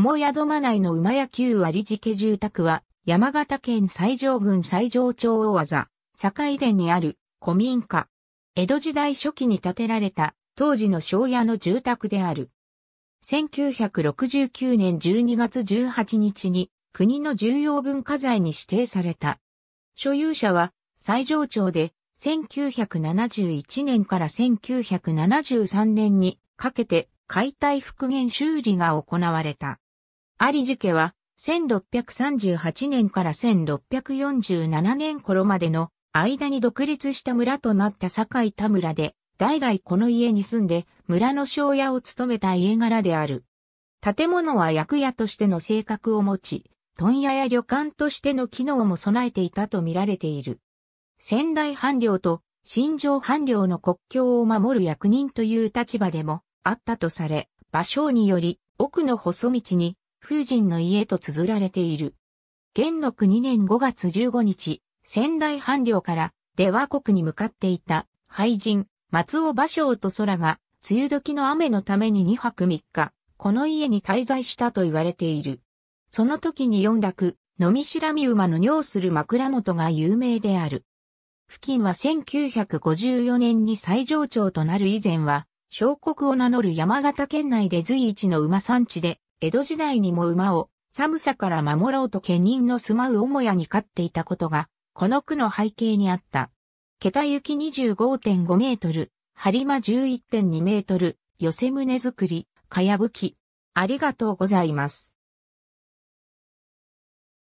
主宿まないの馬屋旧割付住宅は、山形県西条郡西条町大技、坂殿にある古民家。江戸時代初期に建てられた当時の庄屋の住宅である。1969年12月18日に国の重要文化財に指定された。所有者は西条町で1971年から1973年にかけて解体復元修理が行われた。有路家は、1638年から1647年頃までの間に独立した村となった堺田村で、代々この家に住んで、村の庄屋を務めた家柄である。建物は役屋としての性格を持ち、問屋や旅館としての機能も備えていたと見られている。仙台藩領と新城藩領の国境を守る役人という立場でもあったとされ、場所により奥の細道に風神の家と綴られている。元禄2年5月15日、仙台藩領から出羽国に向かっていた廃人、松尾芭蕉と空が、梅雨時の雨のために2泊3日、この家に滞在したと言われている。その時に読んだ句、飲みしらみ馬の尿する枕元が有名である。付近は1954年に最上町となる以前は、小国を名乗る山形県内で随一の馬産地で、江戸時代にも馬を寒さから守ろうと家人の住まう母屋に飼っていたことが、この句の背景にあった。桁行き25.5メートル、張間11.2メートル、寄せ胸作り、かやぶき。ありがとうございます。